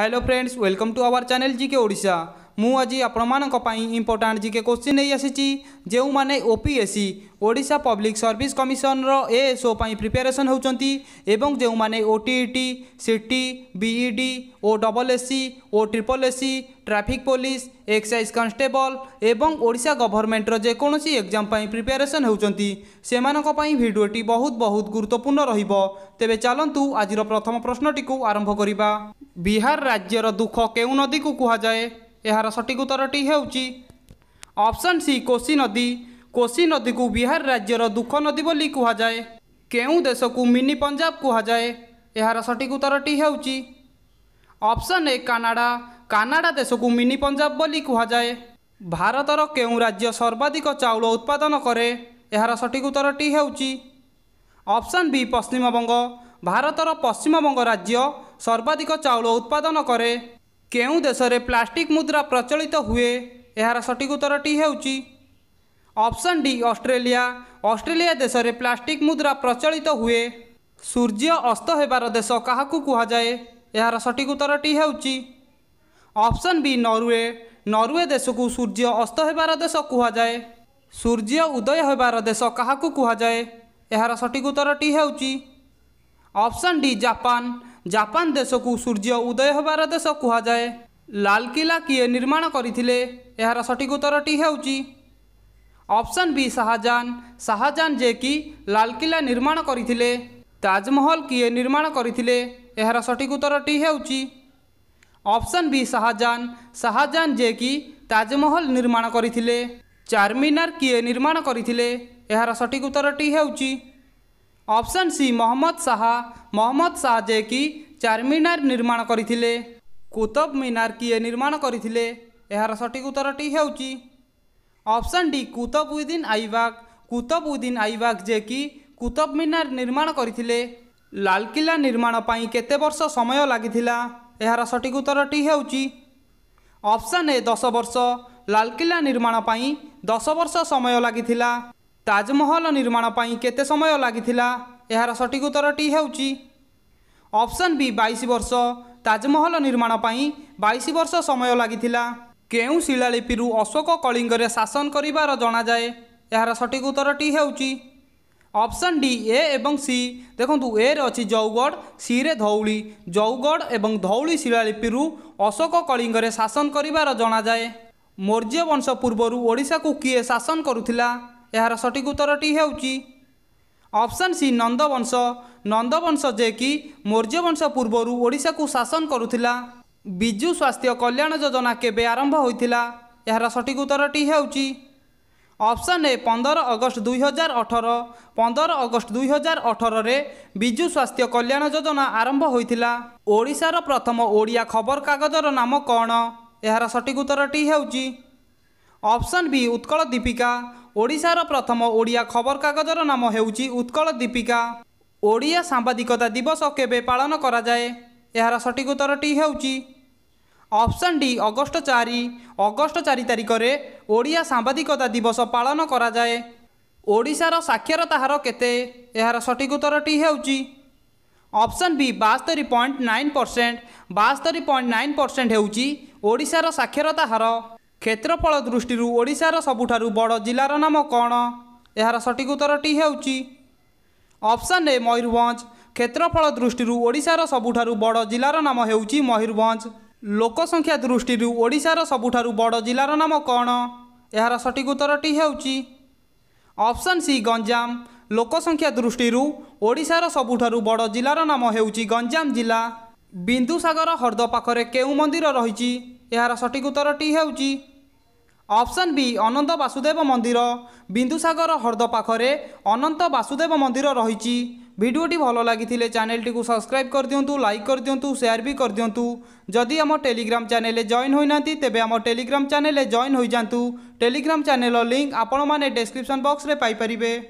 hello friends welcome to our channel G K Odisha ମୁଁ ଆଜି ଆପଣମାନଙ୍କ ପାଇଁ ଇମ୍ପୋର୍ଟାଣ୍ଟ ଜିକେ କୋଶ୍ଚିନ୍ ନେଇ ଆସିଛି ଯେଉଁମାନେ O P S C Odisha public service commissioner ASO ପାଇଁ ପ୍ରିପାରେସନ୍ ହେଉଛନ୍ତି ଏବଂ ଯେଉଁମାନେ O T E T C T B E D O double S C O triple S C traffic police excise constable ଏବଂ ଓଡ଼ିଶା ଗଭର୍ଣ୍ଣମେଣ୍ଟର ଯେକୌଣସି exam ପାଇଁ ପ୍ରିପାରେସନ୍ ହେଉଛନ୍ତି ସେମାନଙ୍କ ପାଇଁ ଭିଡ଼ିଓଟି ବହୁତ ବହୁତ ଗୁରୁତ୍ୱପୂର୍ଣ୍ଣ ରହିବ ତେବେ ଚାଲନ୍ତୁ ଆଜିର ପ୍ରଥମ ପ୍ରଶ୍ନଟିକୁ ଆରମ୍ଭ କରିବା ବିହାର ରାଜ୍ୟର ଦୁଃଖ କେଉଁ ନଦୀକୁ କୁହାଯାଏ ଏହାର ସଠିକ ଉତ୍ତରଟି ହେଉଛି ଅପ୍ସନ୍ ସି କୋଶି ନଦୀ କୋଶି ନଦୀକୁ ବିହାର ରାଜ୍ୟର ଦୁଃଖ ନଦୀ ବୋଲି କୁହାଯାଏ କେଉଁ ଦେଶକୁ ମିନି ପଞ୍ଜାବ କୁହାଯାଏ ଏହାର ସଠିକ ଉତ୍ତରଟି ହେଉଛି ଅପ୍ସନ୍ ଏ କାନାଡ଼ା କାନାଡ଼ା ଦେଶକୁ ମିନି ପଞ୍ଜାବ ବୋଲି କୁହାଯାଏ ଭାରତର କେଉଁ ରାଜ୍ୟ ସର୍ବାଧିକ ଚାଉଳ ଉତ୍ପାଦନ କରେ ଏହାର ସଠିକ ଉତ୍ତରଟି ହେଉଛି ଅପ୍ସନ୍ ବି ପଶ୍ଚିମବଙ୍ଗ ଭାରତର ପଶ୍ଚିମବଙ୍ଗ ରାଜ୍ୟ ସର୍ବାଧିକ ଚାଉଳ ଉତ୍ପାଦନ କରେ କେଉଁ ଦେଶରେ ପ୍ଲାଷ୍ଟିକ୍ ମୁଦ୍ରା ପ୍ରଚଳିତ ହୁଏ ଏହାର ସଠିକ୍ ଉତ୍ତରଟି ହେଉଛି ଅପସନ୍ ଡି ଅଷ୍ଟ୍ରେଲିଆ ଅଷ୍ଟ୍ରେଲିଆ ଦେଶରେ ପ୍ଲାଷ୍ଟିକ୍ ମୁଦ୍ରା ପ୍ରଚଳିତ ହୁଏ ସୂର୍ଯ୍ୟ ଅସ୍ତ ହେବାର ଦେଶ କାହାକୁ କୁହାଯାଏ ଏହାର ସଠିକ୍ ଉତ୍ତରଟି ହେଉଛି ଅପସନ୍ ବି ନରୱେ ନରୱେ ଦେଶକୁ ସୂର୍ଯ୍ୟ ଅସ୍ତ ହେବାର ଦେଶ କୁହାଯାଏ ସୂର୍ଯ୍ୟ ଉଦୟ ହେବାର ଦେଶ କାହାକୁ କୁହାଯାଏ ଏହାର ସଠିକ୍ ଉତ୍ତରଟି ହେଉଛି ଅପସନ୍ ଡି ଜାପାନ ଜାପାନ ଦେଶକୁ ସୂର୍ଯ୍ୟ ଉଦୟ ହେବାର ଦେଶ କୁହାଯାଏ ଲାଲକିଲ୍ଲା କିଏ ନିର୍ମାଣ କରିଥିଲେ ଏହାର ସଠିକ ଉତ୍ତରଟି ହେଉଛି ଅପସନ୍ ବି ଶାହାଜାହାନ ଶାହାଜାହାନ ଯିଏକି ଲାଲକିଲ୍ଲା ନିର୍ମାଣ କରିଥିଲେ ତାଜମହଲ କିଏ ନିର୍ମାଣ କରିଥିଲେ ଏହାର ସଠିକ ଉତ୍ତରଟି ହେଉଛି ଅପସନ୍ ବି ଶାହାଜାହାନ ଶାହାଜାହାନ ଯିଏକି ତାଜମହଲ ନିର୍ମାଣ କରିଥିଲେ ଚାରମିନାର କିଏ ନିର୍ମାଣ କରିଥିଲେ ଏହାର ସଠିକ ଉତ୍ତରଟି ହେଉଛି ଅପସନ୍ ସି ମହମ୍ମଦ ଶାହା ମହମ୍ମଦ ଶାହା ଯିଏକି ଚାରମିନାର ନିର୍ମାଣ କରିଥିଲେ କୁତବ ମିନାର କିଏ ନିର୍ମାଣ କରିଥିଲେ ଏହାର ସଠିକ ଉତ୍ତରଟି ହେଉଛି ଅପସନ୍ ଡି କୁତବ ଉଦ୍ଦିନ ଆଇବାଗ କୁତବ ଉଦ୍ଦିନ ଆଇବାଗ ଯିଏକି କୁତବ ମିନାର ନିର୍ମାଣ କରିଥିଲେ ଲାଲକିଲା ନିର୍ମାଣ ପାଇଁ କେତେ ବର୍ଷ ସମୟ ଲାଗିଥିଲା ଏହାର ସଠିକ ଉତ୍ତରଟି ହେଉଛି ଅପସନ୍ ଏ ଦଶ ବର୍ଷ ଲାଲକିଲା ନିର୍ମାଣ ପାଇଁ ଦଶ ବର୍ଷ ସମୟ ଲାଗିଥିଲା ତାଜମହଲ ନିର୍ମାଣ ପାଇଁ କେତେ ସମୟ ଲାଗିଥିଲା ଏହାର ସଠିକ ଉତ୍ତରଟି ହେଉଛି ଅପସନ୍ ବି ବାଇଶ ବର୍ଷ ତାଜମହଲ ନିର୍ମାଣ ପାଇଁ ବାଇଶ ବର୍ଷ ସମୟ ଲାଗିଥିଲା କେଉଁ ଶିଳାଳିପିରୁ ଅଶୋକ କଳିଙ୍ଗରେ ଶାସନ କରିବାର ଜଣାଯାଏ ଏହାର ସଠିକ ଉତ୍ତରଟି ହେଉଛି ଅପସନ୍ ଡି ଏ ଏବଂ ସି ଦେଖନ୍ତୁ ଏରେ ଅଛି ଜୌଗଡ଼ ସିରେ ଧଉଳି ଜୌଗଡ଼ ଏବଂ ଧଉଳି ଶିଳାଳିପିରୁ ଅଶୋକ କଳିଙ୍ଗରେ ଶାସନ କରିବାର ଜଣାଯାଏ ମୌର୍ଯ୍ୟ ବଂଶ ପୂର୍ବରୁ ଓଡ଼ିଶାକୁ କିଏ ଶାସନ କରୁଥିଲା ଏହାର ସଠିକ ଉତ୍ତରଟି ହେଉଛି ଅପସନ୍ ସି ନନ୍ଦବଂଶ ନନ୍ଦବଂଶ ଯିଏକି ମୌର୍ଯ୍ୟବଂଶ ପୂର୍ବରୁ ଓଡ଼ିଶାକୁ ଶାସନ କରୁଥିଲା ବିଜୁ ସ୍ୱାସ୍ଥ୍ୟ କଲ୍ୟାଣ ଯୋଜନା କେବେ ଆରମ୍ଭ ହୋଇଥିଲା ଏହାର ସଠିକ ଉତ୍ତରଟି ହେଉଛି ଅପସନ୍ ଏ ପନ୍ଦର ଅଗଷ୍ଟ ଦୁଇହଜାର ଅଠର ପନ୍ଦର ଅଗଷ୍ଟ ଦୁଇହଜାର ଅଠରରେ ବିଜୁ ସ୍ୱାସ୍ଥ୍ୟ କଲ୍ୟାଣ ଯୋଜନା ଆରମ୍ଭ ହୋଇଥିଲା ଓଡ଼ିଶାର ପ୍ରଥମ ଓଡ଼ିଆ ଖବରକାଗଜର ନାମ କ'ଣ ଏହାର ସଠିକ ଉତ୍ତରଟି ହେଉଛି ଅପସନ୍ ବି ଉତ୍କଳ ଦୀପିକା ଓଡ଼ିଶାର ପ୍ରଥମ ଓଡ଼ିଆ ଖବରକାଗଜର ନାମ ହେଉଛି ଉତ୍କଳ ଦୀପିକା ଓଡ଼ିଆ ସାମ୍ବାଦିକତା ଦିବସ କେବେ ପାଳନ କରାଯାଏ ଏହାର ସଠିକ ଉତ୍ତରଟି ହେଉଛି ଅପସନ୍ ଡି ଅଗଷ୍ଟ ଚାରି ଅଗଷ୍ଟ ଚାରି ତାରିଖରେ ଓଡ଼ିଆ ସାମ୍ବାଦିକତା ଦିବସ ପାଳନ କରାଯାଏ ଓଡ଼ିଶାର ସାକ୍ଷରତା ହାର କେତେ ଏହାର ସଠିକ ଉତ୍ତରଟି ହେଉଛି ଅପସନ୍ ବି ବାସ୍ତରି ପଏଣ୍ଟ ନାଇନ୍ ପରସେଣ୍ଟ ବାସ୍ତରି ପଏଣ୍ଟ ନାଇନ୍ ପରସେଣ୍ଟ ହେଉଛି ଓଡ଼ିଶାର ସାକ୍ଷରତା ହାର କ୍ଷେତ୍ରଫଳ ଦୃଷ୍ଟିରୁ ଓଡ଼ିଶାର ସବୁଠାରୁ ବଡ଼ ଜିଲ୍ଲାର ନାମ କ'ଣ ଏହାର ସଠିକ ଉତ୍ତରଟି ହେଉଛି ଅପସନ୍ ଏ ମୟୂରଭଞ୍ଜ କ୍ଷେତ୍ରଫଳ ଦୃଷ୍ଟିରୁ ଓଡ଼ିଶାର ସବୁଠାରୁ ବଡ଼ ଜିଲ୍ଲାର ନାମ ହେଉଛି ମୟୂରଭଞ୍ଜ ଲୋକସଂଖ୍ୟା ଦୃଷ୍ଟିରୁ ଓଡ଼ିଶାର ସବୁଠାରୁ ବଡ଼ ଜିଲ୍ଲାର ନାମ କ'ଣ ଏହାର ସଠିକ ଉତ୍ତରଟି ହେଉଛି ଅପସନ୍ ସି ଗଞ୍ଜାମ ଲୋକସଂଖ୍ୟା ଦୃଷ୍ଟିରୁ ଓଡ଼ିଶାର ସବୁଠାରୁ ବଡ଼ ଜିଲ୍ଲାର ନାମ ହେଉଛି ଗଞ୍ଜାମ ଜିଲ୍ଲା ବିନ୍ଦୁସାଗର ହ୍ରଦ ପାଖରେ କେଉଁ ମନ୍ଦିର ରହିଛି ଏହାର ସଠିକ ଉତ୍ତରଟି ହେଉଛି অপশন বি অনন্ত বাসুদেব মন্দির বিন্দুসাগর হ্রদ পাখে অনন্ত বাসুদেব মন্দির রয়েছে ভিডিওটি ভালো লাগিলে চ্যানেলটি সবসক্রাইব করে দিও লাইক করে দিও সেয়ার বি করে দিও যদি আমার টেলিগ্রাম চ্যানেলে জয়েন হয়ে না তবে আমার টেলিগ্রাম চ্যানেলে জয়েন হয়ে যাতে টেলিগ্রাম চ্যানেল লিঙ্ক আপনার ডেসক্রিপশন বক্সে পাইপারে